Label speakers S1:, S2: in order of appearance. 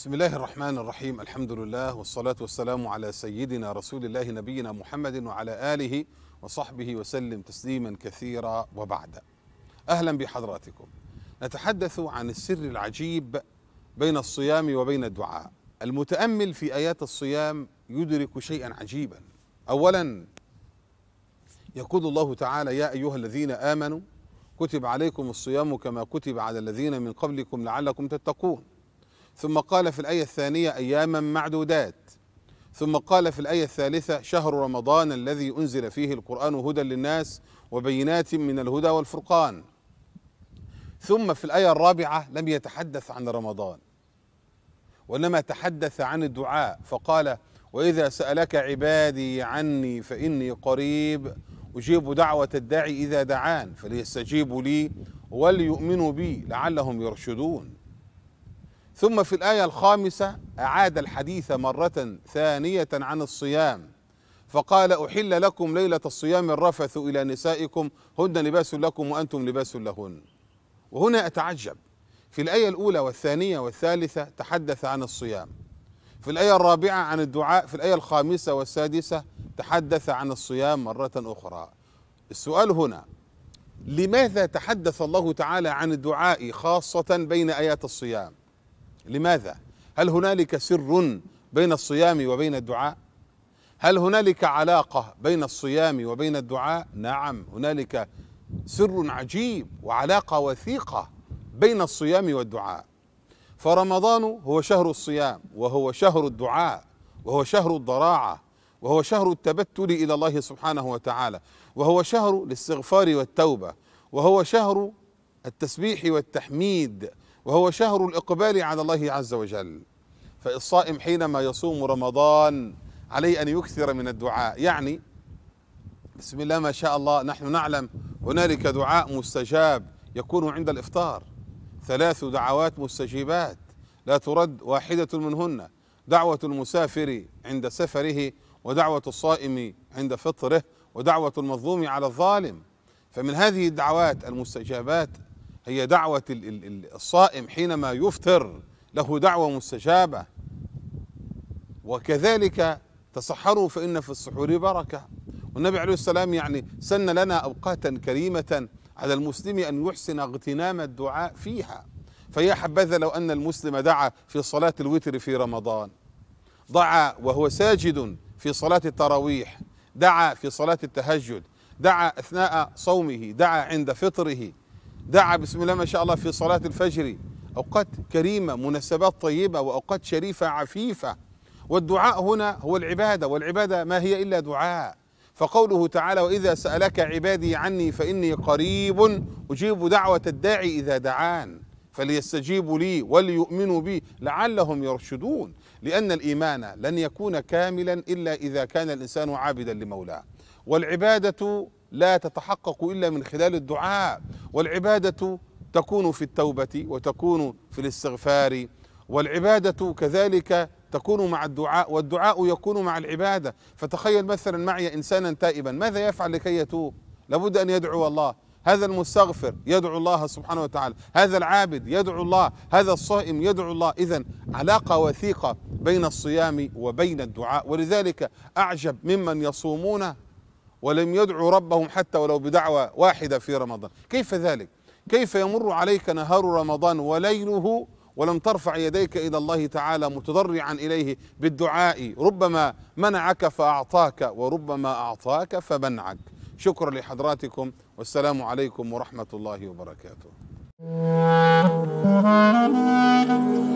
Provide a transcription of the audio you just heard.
S1: بسم الله الرحمن الرحيم الحمد لله والصلاة والسلام على سيدنا رسول الله نبينا محمد وعلى آله وصحبه وسلم تسليما كثيرا وبعد أهلا بحضراتكم نتحدث عن السر العجيب بين الصيام وبين الدعاء المتأمل في آيات الصيام يدرك شيئا عجيبا أولا يقول الله تعالى يا أيها الذين آمنوا كتب عليكم الصيام كما كتب على الذين من قبلكم لعلكم تتقون ثم قال في الآية الثانية أياما معدودات ثم قال في الآية الثالثة شهر رمضان الذي أنزل فيه القرآن هدى للناس وبينات من الهدى والفرقان ثم في الآية الرابعة لم يتحدث عن رمضان وإنما تحدث عن الدعاء فقال وإذا سألك عبادي عني فإني قريب أجيب دعوة الداعي إذا دعان فليستجيبوا لي وليؤمنوا بي لعلهم يرشدون ثم في الآية الخامسة أعاد الحديث مرة ثانية عن الصيام فقال أحل لكم ليلة الصيام الرفث إلى نسائكم هن لباس لكم وأنتم لباس لهن وهنا أتعجب في الآية الأولى والثانية والثالثة تحدث عن الصيام في الآية الرابعة عن الدعاء في الآية الخامسة والسادسة تحدث عن الصيام مرة أخرى السؤال هنا لماذا تحدث الله تعالى عن الدعاء خاصة بين آيات الصيام لماذا؟ هل هنالك سر بين الصيام وبين الدعاء؟ هل هنالك علاقة بين الصيام وبين الدعاء؟ نعم هنالك سر عجيب وعلاقة وثيقة بين الصيام والدعاء. فرمضان هو شهر الصيام وهو شهر الدعاء وهو شهر الضراعة وهو شهر التبتل إلى الله سبحانه وتعالى وهو شهر الاستغفار والتوبة وهو شهر التسبيح والتحميد وهو شهر الإقبال على الله عز وجل فالصائم حينما يصوم رمضان عليه أن يكثر من الدعاء يعني بسم الله ما شاء الله نحن نعلم هنالك دعاء مستجاب يكون عند الإفطار ثلاث دعوات مستجيبات لا ترد واحدة منهن دعوة المسافر عند سفره ودعوة الصائم عند فطره ودعوة المظلوم على الظالم فمن هذه الدعوات المستجابات هي دعوة الصائم حينما يفطر له دعوة مستجابة وكذلك تصحروا فإن في السحور بركة والنبي عليه السلام يعني سن لنا أوقاتا كريمة على المسلم أن يحسن اغتنام الدعاء فيها فيا حبذا لو أن المسلم دعا في صلاة الوتر في رمضان دعا وهو ساجد في صلاة التراويح دعا في صلاة التهجد دعا أثناء صومه دعا عند فطره دعا بسم الله ما شاء الله في صلاة الفجر أوقات كريمة مناسبات طيبة وأوقات شريفة عفيفة والدعاء هنا هو العبادة والعبادة ما هي إلا دعاء فقوله تعالى وإذا سألك عبادي عني فإني قريب أجيب دعوة الداعي إذا دعان فليستجيبوا لي وليؤمنوا بي لعلهم يرشدون لأن الإيمان لن يكون كاملا إلا إذا كان الإنسان عابدا لمولاه والعبادة لا تتحقق الا من خلال الدعاء والعباده تكون في التوبه وتكون في الاستغفار والعباده كذلك تكون مع الدعاء والدعاء يكون مع العباده فتخيل مثلا معي انسانا تائبا ماذا يفعل لكي يتوب لابد ان يدعو الله هذا المستغفر يدعو الله سبحانه وتعالى هذا العابد يدعو الله هذا الصائم يدعو الله اذا علاقه وثيقه بين الصيام وبين الدعاء ولذلك اعجب ممن يصومون ولم يدعوا ربهم حتى ولو بدعوة واحدة في رمضان كيف ذلك؟ كيف يمر عليك نهار رمضان وليله ولم ترفع يديك الى الله تعالى متضرعا اليه بالدعاء ربما منعك فاعطاك وربما اعطاك فمنعك شكرا لحضراتكم والسلام عليكم ورحمه الله وبركاته